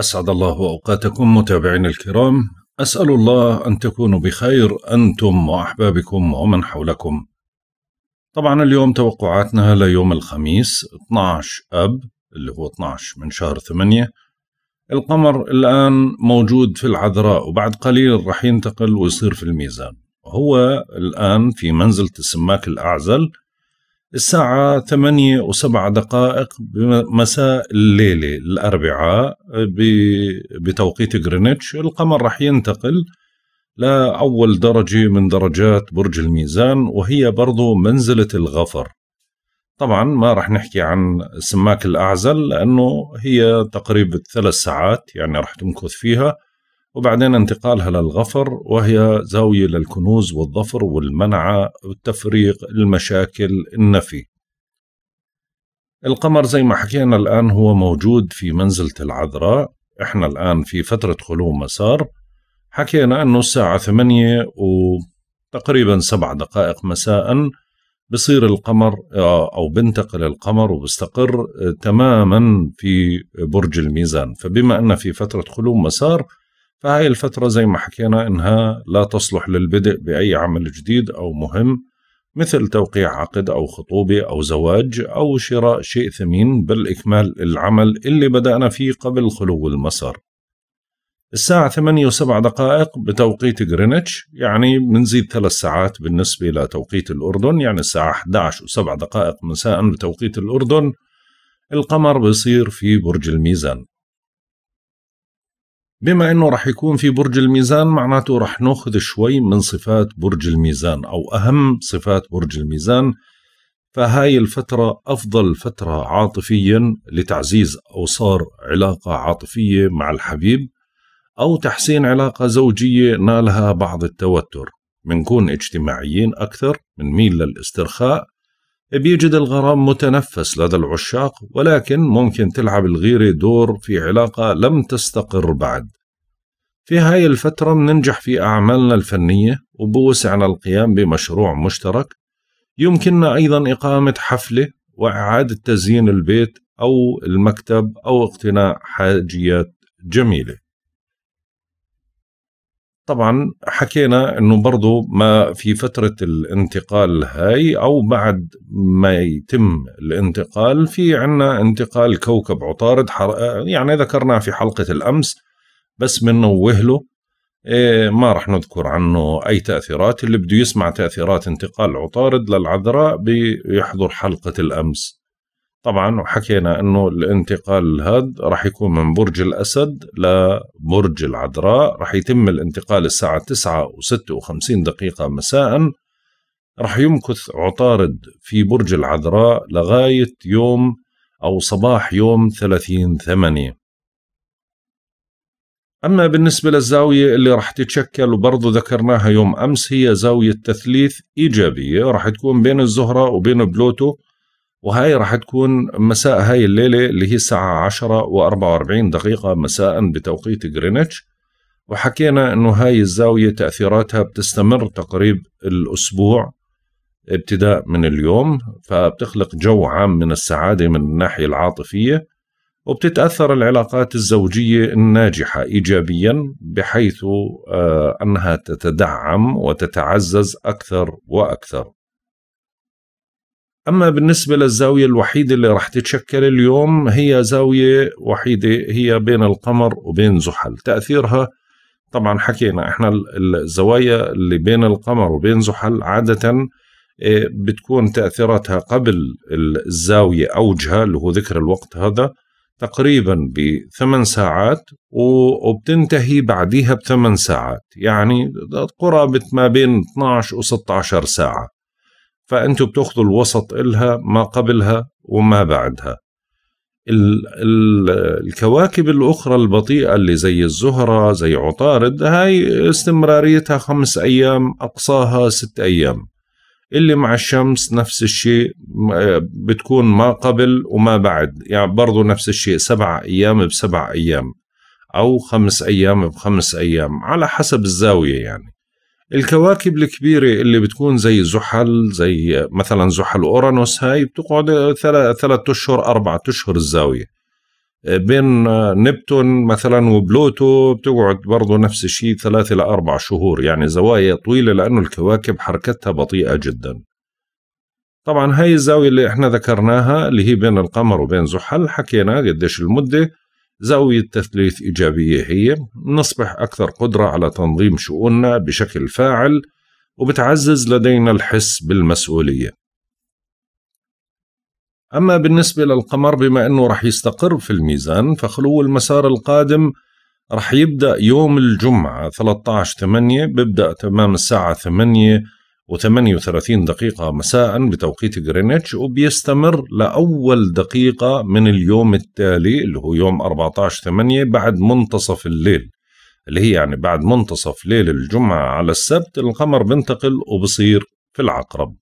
أسعد الله أوقاتكم متابعين الكرام أسأل الله أن تكونوا بخير أنتم وأحبابكم ومن حولكم طبعا اليوم توقعاتنا ليوم الخميس 12 أب اللي هو 12 من شهر 8 القمر الآن موجود في العذراء وبعد قليل رح ينتقل ويصير في الميزان هو الآن في منزلة السماك الأعزل الساعة ثمانية وسبع دقائق مساء الليلة الأربعاء بتوقيت غرينتش القمر رح ينتقل لأول درجة من درجات برج الميزان وهي برضو منزلة الغفر طبعا ما رح نحكي عن سماك الأعزل لأنه هي تقريب ثلاث ساعات يعني رح تمكث فيها وبعدين انتقالها للغفر وهي زاوية للكنوز والظفر والمنعة والتفريق المشاكل النفي القمر زي ما حكينا الآن هو موجود في منزلة العذراء إحنا الآن في فترة خلو مسار حكينا أنه الساعة ثمانية وتقريبا سبع دقائق مساءً بصير القمر آه، او بنتقل القمر وبستقر آه، تماما في برج الميزان فبما ان في فتره خلو مسار فهاي الفترة زي ما حكينا إنها لا تصلح للبدء بأي عمل جديد أو مهم مثل توقيع عقد أو خطوبة أو زواج أو شراء شيء ثمين بل إكمال العمل اللي بدأنا فيه قبل خلو المسار الساعة 8 و7 دقائق بتوقيت غرينتش يعني بنزيد ثلاث ساعات بالنسبة لتوقيت الأردن يعني الساعة 11 و7 دقائق مساء بتوقيت الأردن القمر بيصير في برج الميزان بما انه رح يكون في برج الميزان معناته رح ناخذ شوي من صفات برج الميزان او اهم صفات برج الميزان فهاي الفترة أفضل فترة عاطفيا لتعزيز أوصار علاقة عاطفية مع الحبيب أو تحسين علاقة زوجية نالها بعض التوتر منكون اجتماعيين أكثر ميل للاسترخاء بيجد الغرام متنفس لدى العشاق ولكن ممكن تلعب الغيرة دور في علاقة لم تستقر بعد في هاي الفترة مننجح في أعمالنا الفنية وبوسعنا القيام بمشروع مشترك يمكننا أيضا إقامة حفلة وإعادة تزيين البيت أو المكتب أو اقتناء حاجيات جميله طبعا حكينا انه برضه ما في فتره الانتقال هاي او بعد ما يتم الانتقال في عنا انتقال كوكب عطارد يعني ذكرناه في حلقه الامس بس بنوه له إيه ما راح نذكر عنه اي تاثيرات اللي بده يسمع تاثيرات انتقال عطارد للعذراء بيحضر حلقه الامس طبعا وحكينا انه الانتقال الهاد راح يكون من برج الاسد لبرج العذراء راح يتم الانتقال الساعة تسعة وستة وخمسين دقيقة مساء راح يمكث عطارد في برج العذراء لغاية يوم أو صباح يوم 30 ثمانية أما بالنسبة للزاوية اللي راح تتشكل وبرضه ذكرناها يوم أمس هي زاوية تثليث إيجابية راح تكون بين الزهرة وبين بلوتو وهاي راح تكون مساء هاي الليلة اللي هي الساعة 10 و44 دقيقة مساء بتوقيت غرينتش وحكينا انه هاي الزاوية تأثيراتها بتستمر تقريب الأسبوع ابتداء من اليوم فبتخلق جو عام من السعادة من الناحية العاطفية وبتتأثر العلاقات الزوجية الناجحة إيجابيا بحيث آه، أنها تتدعم وتتعزز أكثر وأكثر أما بالنسبة للزاوية الوحيدة اللي راح تتشكل اليوم هي زاوية وحيدة هي بين القمر وبين زحل تأثيرها طبعا حكينا احنا الزوايا اللي بين القمر وبين زحل عادة إيه، بتكون تأثيراتها قبل الزاوية أوجها اللي هو ذكر الوقت هذا تقريبا بثمان ساعات وبتنتهي بعديها بثمان ساعات يعني قرابة ما بين 12 و 16 ساعة فأنتوا بتاخذوا الوسط إلها ما قبلها وما بعدها الكواكب الأخرى البطيئة اللي زي الزهرة زي عطارد هاي استمراريتها خمس أيام أقصاها ست أيام اللي مع الشمس نفس الشيء بتكون ما قبل وما بعد يعني برضو نفس الشيء سبع أيام بسبع أيام أو خمس أيام بخمس أيام على حسب الزاوية يعني الكواكب الكبيرة اللي بتكون زي زحل زي مثلا زحل أورانوس هاي بتقعد ثلاثة أشهر أربعة أشهر الزاوية بين نبتون مثلا وبلوتو بتقعد برضه نفس الشيء ثلاثة لأربع شهور يعني زوايا طويلة لأنه الكواكب حركتها بطيئة جدا طبعا هاي الزاوية اللي احنا ذكرناها اللي هي بين القمر وبين زحل حكينا قديش المدة زاوية تثليث إيجابية هي نصبح أكثر قدرة على تنظيم شؤوننا بشكل فاعل وبتعزز لدينا الحس بالمسؤولية أما بالنسبة للقمر بما أنه رح يستقر في الميزان فخلو المسار القادم رح يبدأ يوم الجمعة 13 8 ببدأ تمام الساعة 8 و38 دقيقة مساء بتوقيت غرينتش وبيستمر لأول دقيقة من اليوم التالي اللي هو يوم 14 8 بعد منتصف الليل اللي هي يعني بعد منتصف ليل الجمعة على السبت القمر بنتقل وبصير في العقرب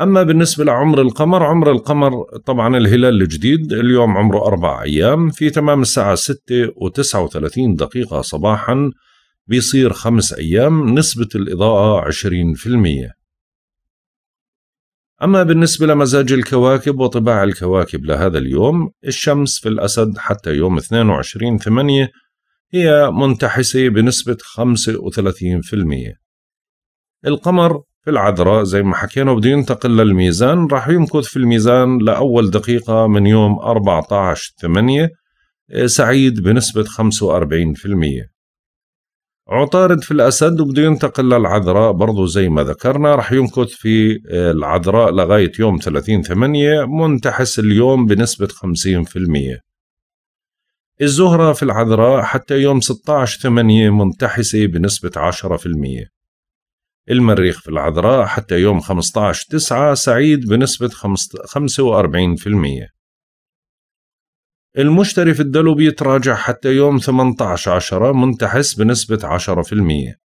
أما بالنسبة لعمر القمر عمر القمر طبعا الهلال الجديد اليوم عمره أربع أيام في تمام الساعة 6 و39 دقيقة صباحاً بيصير خمس أيام نسبة الإضاءة 20% أما بالنسبة لمزاج الكواكب وطباع الكواكب لهذا اليوم الشمس في الأسد حتى يوم 22 8 هي منتحسة بنسبة 35% القمر في العذراء زي ما حكينا بده ينتقل للميزان راح يمكث في الميزان لأول دقيقة من يوم 14 8 آه، سعيد بنسبة 45% عطارد في الأسد وبده ينتقل للعذراء برضو زي ما ذكرنا رح يمكث في آه، العذراء لغاية يوم 30 8 منتحس اليوم بنسبة 50% الزهرة في العذراء حتى يوم 16 8 منتحسة بنسبة 10% المريخ في العذراء حتى يوم 15 9 سعيد بنسبة 45% المشتري في الدلو بيتراجع حتى يوم 18 عشرة منتحس بنسبة 10%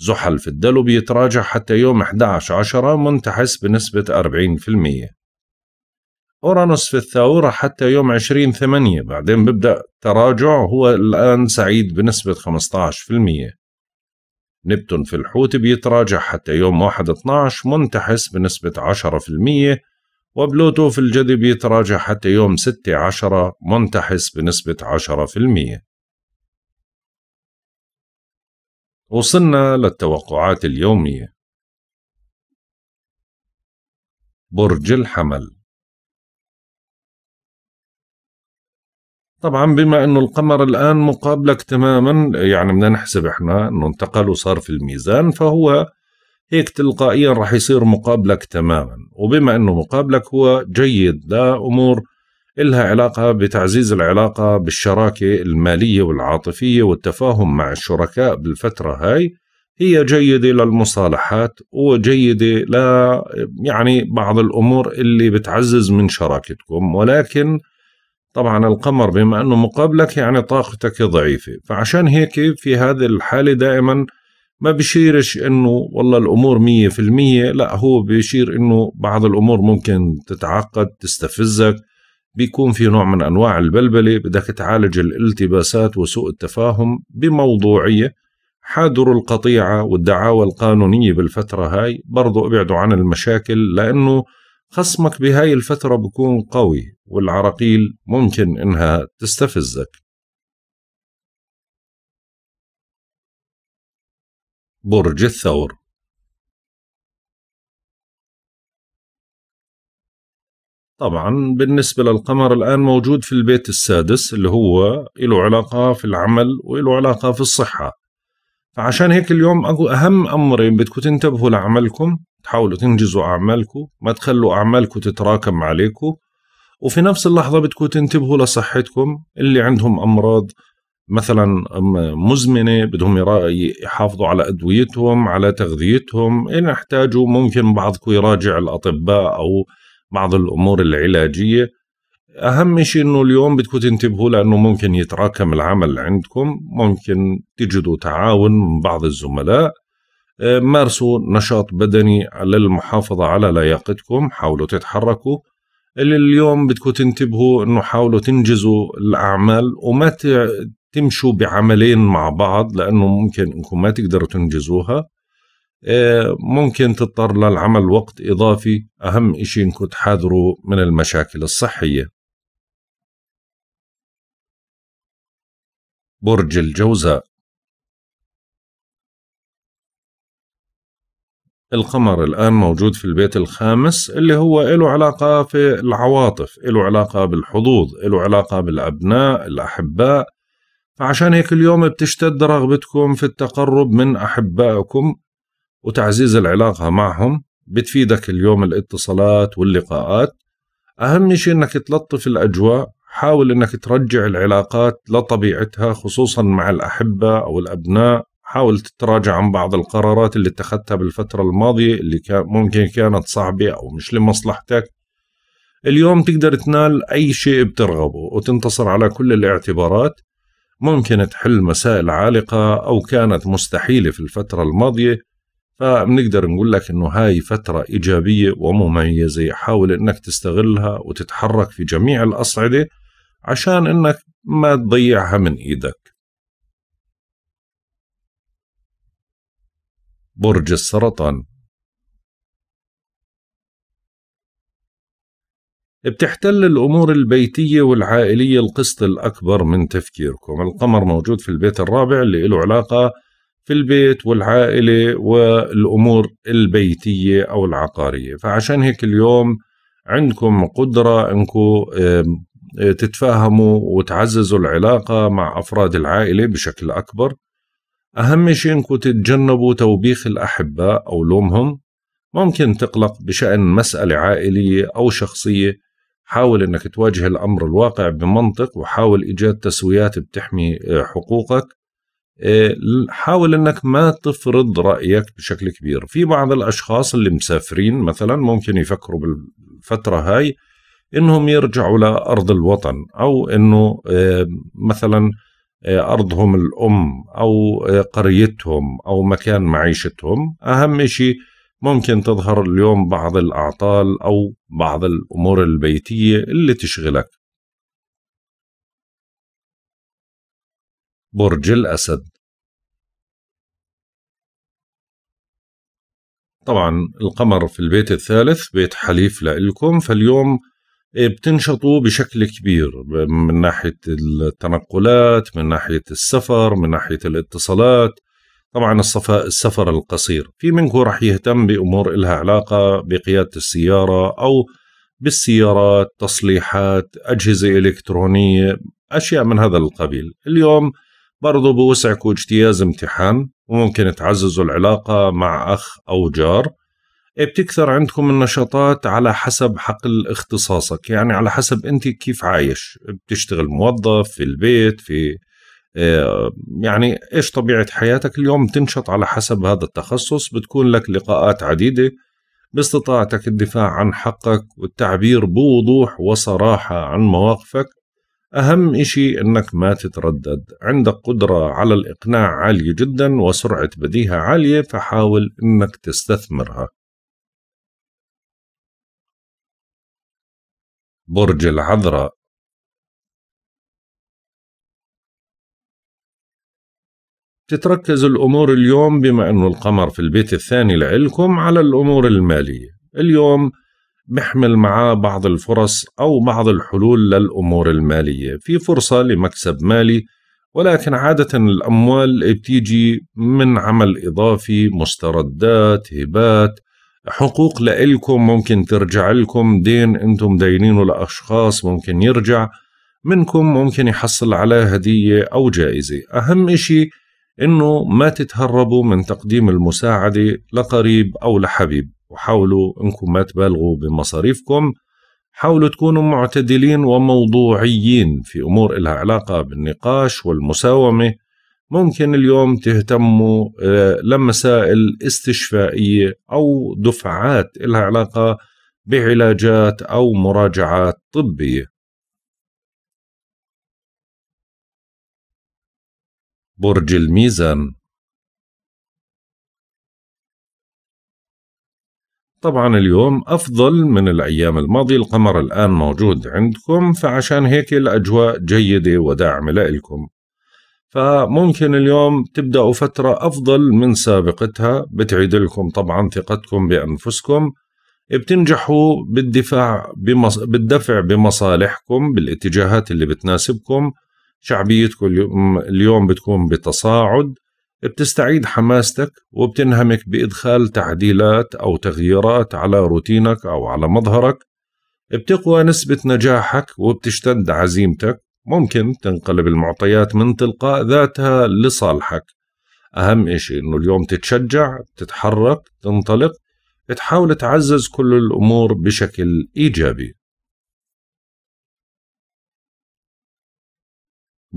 زحل في الدلو بيتراجع حتى يوم 11 عشرة منتحس بنسبة 40% أورانوس في الثورة حتى يوم 20 ثمانية بعدين ببدأ تراجع هو الآن سعيد بنسبة 15% نبتون في الحوت بيتراجع حتى يوم 1 12 منتحس بنسبة 10% وبلوتو في الجذب يتراجع حتى يوم 6 10 منتحس بنسبة 10% وصلنا للتوقعات اليومية برج الحمل طبعا بما انه القمر الان مقابلك تماما يعني بدنا نحسب احنا انه انتقل وصار في الميزان فهو هيك تلقائيا راح يصير مقابلك تماما وبما أنه مقابلك هو جيد لأمور إلها علاقة بتعزيز العلاقة بالشراكة المالية والعاطفية والتفاهم مع الشركاء بالفترة هاي هي جيدة للمصالحات وجيدة ل يعني بعض الأمور اللي بتعزز من شراكتكم ولكن طبعا القمر بما أنه مقابلك يعني طاقتك ضعيفة فعشان هيك في هذه الحالة دائما ما بشيرش انه والله الامور مية في المية لا هو بيشير انه بعض الامور ممكن تتعقد تستفزك بيكون في نوع من انواع البلبله بدك تعالج الالتباسات وسوء التفاهم بموضوعيه حاذروا القطيعه والدعاوى القانونيه بالفتره هاي برضو ابعدوا عن المشاكل لانه خصمك بهاي الفتره بكون قوي والعراقيل ممكن انها تستفزك برج الثور طبعا بالنسبة للقمر الآن موجود في البيت السادس اللي هو له علاقة في العمل وله علاقة في الصحة فعشان هيك اليوم أهم أمرين بدكم تنتبهوا لعملكم تحاولوا تنجزوا أعمالكم ما تخلوا أعمالكم تتراكم عليكم وفي نفس اللحظة بدكم تنتبهوا لصحتكم اللي عندهم أمراض مثلا مزمنه بدهم يحافظوا على ادويتهم على تغذيتهم ان احتاجوا ممكن بعضكم يراجع الاطباء او بعض الامور العلاجيه اهم شيء انه اليوم بدكم تنتبهوا لانه ممكن يتراكم العمل عندكم ممكن تجدوا تعاون من بعض الزملاء أه، مارسوا نشاط بدني للمحافظه على لياقتكم حاولوا تتحركوا اللي اليوم بدكم تنتبهوا انه حاولوا تنجزوا الاعمال وما تمشوا بعملين مع بعض لانه ممكن انكم ما تقدروا تنجزوها آه، ممكن تضطر للعمل وقت اضافي اهم اشي انكم تحاذروا من المشاكل الصحيه برج الجوزاء القمر الآن موجود في البيت الخامس اللي هو له علاقة في العواطف له علاقة بالحظوظ له علاقة بالأبناء الأحباء فعشان هيك اليوم بتشتد رغبتكم في التقرب من أحبائكم وتعزيز العلاقة معهم بتفيدك اليوم الاتصالات واللقاءات أهم شيء إنك تلطف الأجواء حاول إنك ترجع العلاقات لطبيعتها خصوصا مع الأحبة أو الأبناء حاول تتراجع عن بعض القرارات اللي اتخذتها بالفترة الماضية اللي كان ممكن كانت صعبة أو مش لمصلحتك اليوم تقدر تنال أي شيء بترغبه وتنتصر على كل الاعتبارات ممكن تحل مسائل عالقة أو كانت مستحيلة في الفترة الماضية فبنقدر نقول لك إنه هاي فترة إيجابية ومميزة حاول إنك تستغلها وتتحرك في جميع الأصعدة عشان إنك ما تضيعها من إيدك برج السرطان بتحتل الأمور البيتية والعائلية القسط الأكبر من تفكيركم القمر موجود في البيت الرابع اللي له علاقة في البيت والعائلة والأمور البيتية أو العقارية فعشان هيك اليوم عندكم قدرة أنكم تتفاهموا وتعززوا العلاقة مع أفراد العائلة بشكل أكبر أهم شيء أنكم تتجنبوا توبيخ الأحباء أو لومهم ممكن تقلق بشأن مسألة عائلية أو شخصية حاول انك تواجه الامر الواقع بمنطق وحاول ايجاد تسويات بتحمي آه، حقوقك آه، حاول انك ما تفرض رايك بشكل كبير في بعض الاشخاص اللي مسافرين مثلا ممكن يفكروا بالفتره هاي انهم يرجعوا لارض الوطن او انه آه، مثلا ارضهم الام او قريتهم او مكان معيشتهم اهم شيء ممكن تظهر اليوم بعض الأعطال أو بعض الأمور البيتية اللي تشغلك برج الأسد طبعا القمر في البيت الثالث بيت حليف لإلكم فاليوم إيه، بتنشطوا بشكل كبير من ناحية التنقلات من ناحية السفر من ناحية الاتصالات طبعا السفر القصير في منكم رح يهتم بأمور إلها علاقة بقيادة السيارة أو بالسيارات تصليحات أجهزة إلكترونية أشياء من هذا القبيل اليوم برضو بوسعكم اجتياز امتحان وممكن تعززوا العلاقة مع أخ أو جار إيه، بتكثر عندكم النشاطات على حسب حقل اختصاصك يعني على حسب أنت كيف عايش بتشتغل موظف في البيت في آه، يعني ايش طبيعه حياتك اليوم تنشط على حسب هذا التخصص بتكون لك لقاءات عديده باستطاعتك الدفاع عن حقك والتعبير بوضوح وصراحه عن مواقفك اهم اشي انك ما تتردد عندك قدره على الاقناع عاليه جدا وسرعه بديهه عاليه فحاول انك تستثمرها برج العذراء تتركز الأمور اليوم بما أنه القمر في البيت الثاني لعلكم على الأمور المالية اليوم بحمل معاه بعض الفرص أو بعض الحلول للأمور المالية في فرصة لمكسب مالي ولكن عادة الأموال بتيجي من عمل إضافي مستردات هبات حقوق لإلكم ممكن ترجع لكم دين أنتم داينينه لأشخاص ممكن يرجع منكم ممكن يحصل على هدية أو جائزة أهم إشي انه ما تتهربوا من تقديم المساعده لقريب او لحبيب وحاولوا انكم ما تبالغوا بمصاريفكم حاولوا تكونوا معتدلين وموضوعيين في امور لها علاقه بالنقاش والمساومه ممكن اليوم تهتموا آه، لمسائل استشفائيه او دفعات لها علاقه بعلاجات او مراجعات طبيه برج الميزان طبعا اليوم أفضل من الأيام الماضية القمر الآن موجود عندكم فعشان هيك الأجواء جيدة وداعمة لإلكم فممكن اليوم تبدأوا فترة أفضل من سابقتها بتعيد لكم طبعا ثقتكم بأنفسكم بتنجحوا بالدفاع بمص... بالدفع بمصالحكم بالاتجاهات اللي بتناسبكم شعبيتكم اليوم بتكون بتصاعد بتستعيد حماستك وبتنهمك بإدخال تعديلات أو تغييرات على روتينك أو على مظهرك بتقوى نسبة نجاحك وبتشتد عزيمتك ممكن تنقلب المعطيات من تلقاء ذاتها لصالحك أهم إشي إنه اليوم تتشجع تتحرك تنطلق تحاول تعزز كل الأمور بشكل إيجابي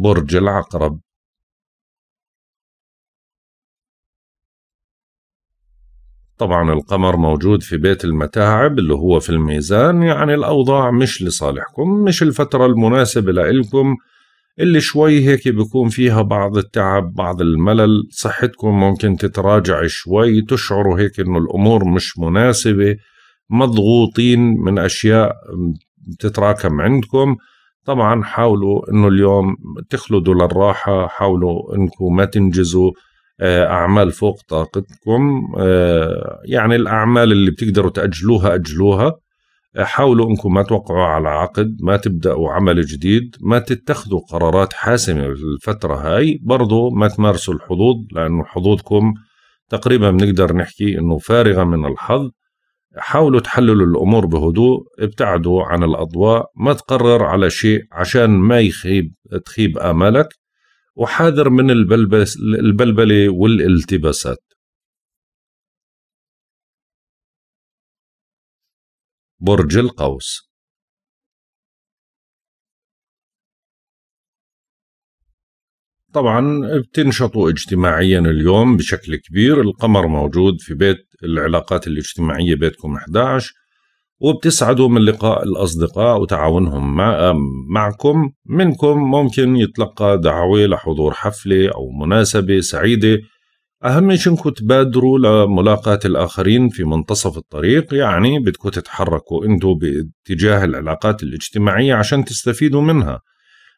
برج العقرب طبعا القمر موجود في بيت المتاعب اللي هو في الميزان يعني الأوضاع مش لصالحكم مش الفترة المناسبة لإلكم اللي شوي هيك بيكون فيها بعض التعب بعض الملل صحتكم ممكن تتراجع شوي تشعروا هيك إنه الأمور مش مناسبة مضغوطين من أشياء تتراكم عندكم طبعا حاولوا انه اليوم تخلدوا للراحه حاولوا انكم ما تنجزوا آه، اعمال فوق طاقتكم آه، يعني الاعمال اللي بتقدروا تاجلوها اجلوها آه، حاولوا انكم ما توقعوا على عقد ما تبداوا عمل جديد ما تتخذوا قرارات حاسمه الفتره هاي برضو ما تمارسوا الحظوظ لانه حظوظكم تقريبا بنقدر نحكي انه فارغه من الحظ حاولوا تحللوا الأمور بهدوء ابتعدوا عن الأضواء ما تقرر على شيء عشان ما يخيب تخيب آمالك وحاذر من البلبس البلبلة والالتباسات برج القوس طبعا بتنشطوا اجتماعيا اليوم بشكل كبير القمر موجود في بيت العلاقات الاجتماعية بيتكم 11 وبتسعدوا من لقاء الأصدقاء وتعاونهم مع معكم منكم ممكن يتلقى دعوة لحضور حفلة أو مناسبة سعيدة أهم شيء إنكم تبادروا لملاقاة الآخرين في منتصف الطريق يعني بدكم تتحركوا أنتم باتجاه العلاقات الاجتماعية عشان تستفيدوا منها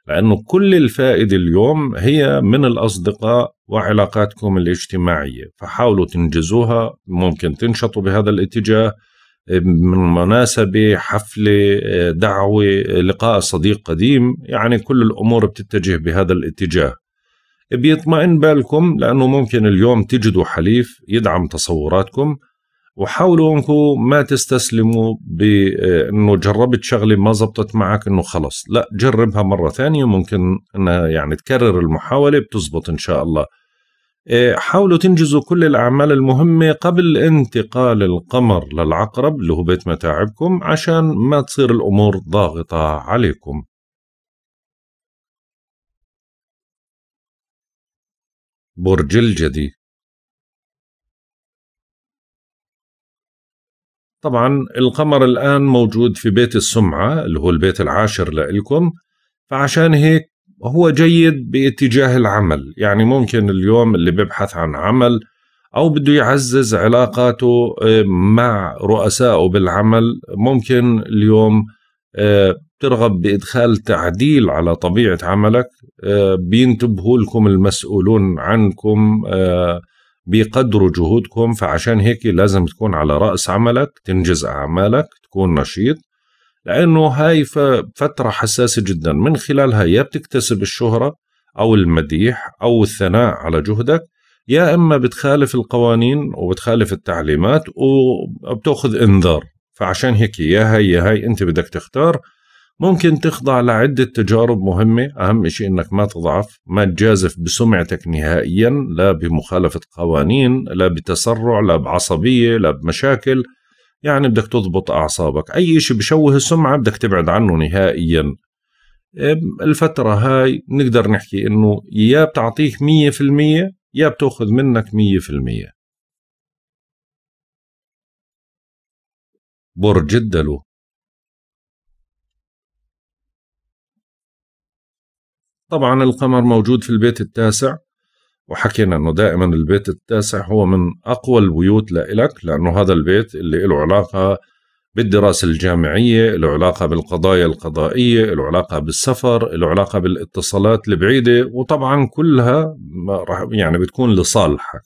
لأنه كل الفائدة اليوم هي من الأصدقاء وعلاقاتكم الاجتماعية فحاولوا تنجزوها ممكن تنشطوا بهذا الاتجاه من مناسبة حفلة دعوة لقاء صديق قديم يعني كل الأمور بتتجه بهذا الاتجاه بيطمئن بالكم لأنه ممكن اليوم تجدوا حليف يدعم تصوراتكم وحاولوا انكم ما تستسلموا بانه آه، جربت شغله ما زبطت معك انه خلص لا جربها مره ثانيه ممكن انها يعني تكرر المحاوله بتزبط ان شاء الله آه، حاولوا تنجزوا كل الأعمال المهمة قبل انتقال القمر للعقرب اللي هو بيت متاعبكم عشان ما تصير الأمور ضاغطة عليكم برج الجدي طبعا القمر الآن موجود في بيت السمعة اللي هو البيت العاشر لإلكم فعشان هيك هو جيد باتجاه العمل يعني ممكن اليوم اللي بيبحث عن عمل أو بده يعزز علاقاته آه، مع رؤسائه بالعمل ممكن اليوم آه، بترغب بإدخال تعديل على طبيعة عملك آه، بينتبهوا لكم المسؤولون عنكم بيقدروا جهودكم فعشان هيك لازم تكون على رأس عملك تنجز أعمالك تكون نشيط لأنه هاي فترة حساسة جدا من خلالها يا بتكتسب الشهرة أو المديح أو الثناء على جهدك يا إما بتخالف القوانين وبتخالف التعليمات وبتأخذ إنذار فعشان هيك يا هاي يا هاي أنت بدك تختار ممكن تخضع لعدة تجارب مهمة أهم شيء أنك ما تضعف ما تجازف بسمعتك نهائيا لا بمخالفة قوانين لا بتسرع لا بعصبية لا بمشاكل يعني بدك تضبط أعصابك أي شيء بشوه السمعة بدك تبعد عنه نهائيا الفترة هاي نقدر نحكي أنه يا بتعطيك مية في المية يا بتأخذ منك مية في المية برج الدلو طبعا القمر موجود في البيت التاسع وحكينا انه دائما البيت التاسع هو من اقوى البيوت لإلك لانه هذا البيت اللي له علاقه بالدراسه الجامعيه، له علاقه بالقضايا القضائيه، له علاقه بالسفر، له علاقه بالاتصالات البعيده وطبعا كلها يعني بتكون لصالحك.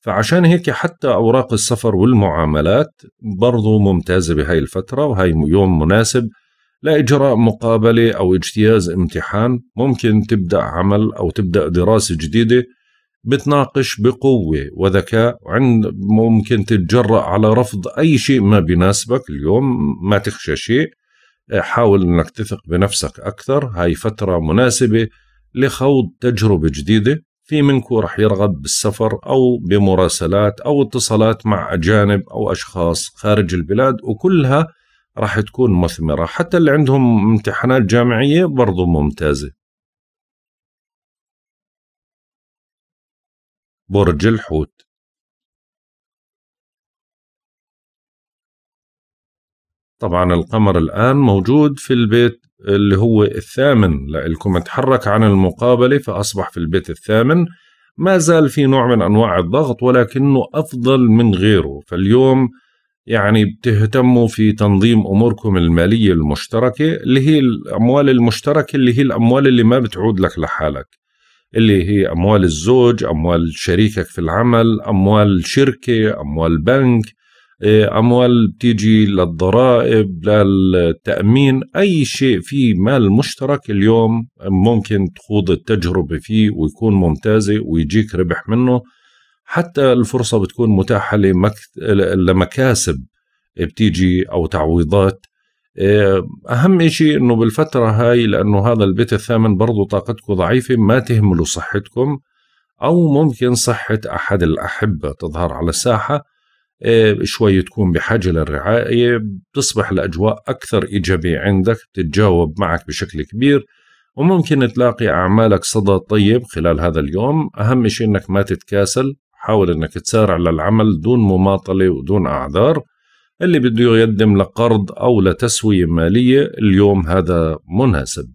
فعشان هيك حتى اوراق السفر والمعاملات برضو ممتازه بهاي الفتره وهي يوم مناسب لإجراء مقابلة أو اجتياز امتحان ممكن تبدأ عمل أو تبدأ دراسة جديدة بتناقش بقوة وذكاء وعند ممكن تتجرأ على رفض أي شيء ما بيناسبك اليوم ما تخشى شيء حاول أنك تثق بنفسك أكثر هاي فترة مناسبة لخوض تجربة جديدة في منكم رح يرغب بالسفر أو بمراسلات أو اتصالات مع أجانب أو أشخاص خارج البلاد وكلها راح تكون مثمرة حتى اللي عندهم امتحانات جامعية برضو ممتازة برج الحوت طبعا القمر الآن موجود في البيت اللي هو الثامن لإلكم اتحرك عن المقابلة فأصبح في البيت الثامن ما زال في نوع من أنواع الضغط ولكنه أفضل من غيره فاليوم يعني بتهتموا في تنظيم اموركم الماليه المشتركه اللي هي الاموال المشتركه اللي هي الاموال اللي ما بتعود لك لحالك اللي هي اموال الزوج اموال شريكك في العمل اموال شركه اموال بنك آه، اموال بتيجي للضرائب للتامين اي شيء في مال مشترك اليوم ممكن تخوض التجربه فيه ويكون ممتازه ويجيك ربح منه حتى الفرصه بتكون متاحه لمكاسب بتيجي او تعويضات آه، اهم شيء انه بالفتره هاي لانه هذا البيت الثامن برضه طاقتكم ضعيفه ما تهملوا صحتكم او ممكن صحه احد الاحبه تظهر على الساحه آه، شوي تكون بحاجه للرعايه بتصبح الاجواء اكثر ايجابيه عندك بتتجاوب معك بشكل كبير وممكن تلاقي اعمالك صدى طيب خلال هذا اليوم اهم شيء انك ما تتكاسل حاول انك تسارع للعمل دون مماطله ودون اعذار اللي بده يقدم لقرض او لتسويه ماليه اليوم هذا منهسب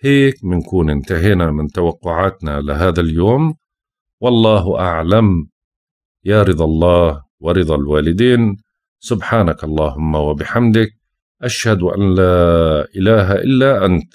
هيك منكون انتهينا من توقعاتنا لهذا اليوم والله أعلم يا رضا الله ورضا الوالدين سبحانك اللهم وبحمدك أشهد أن لا إله إلا أنت